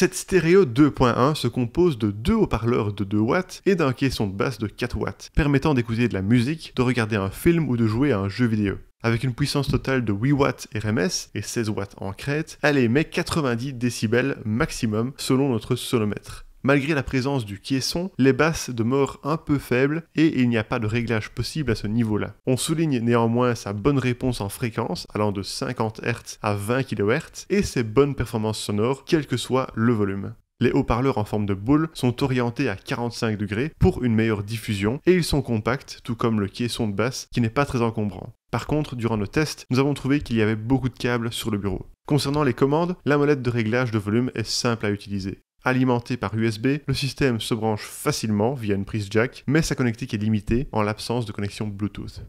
Cette stéréo 2.1 se compose de deux haut-parleurs de 2 watts et d'un caisson de basse de 4 watts, permettant d'écouter de la musique, de regarder un film ou de jouer à un jeu vidéo. Avec une puissance totale de 8 watts RMS et 16 watts en crête, elle émet 90 décibels maximum selon notre sonomètre. Malgré la présence du caisson, les basses demeurent un peu faibles et il n'y a pas de réglage possible à ce niveau-là. On souligne néanmoins sa bonne réponse en fréquence, allant de 50 Hz à 20 kHz, et ses bonnes performances sonores, quel que soit le volume. Les haut-parleurs en forme de boule sont orientés à 45 degrés pour une meilleure diffusion et ils sont compacts, tout comme le caisson de basse qui n'est pas très encombrant. Par contre, durant nos tests, nous avons trouvé qu'il y avait beaucoup de câbles sur le bureau. Concernant les commandes, la molette de réglage de volume est simple à utiliser. Alimenté par USB, le système se branche facilement via une prise jack, mais sa connectique est limitée en l'absence de connexion Bluetooth.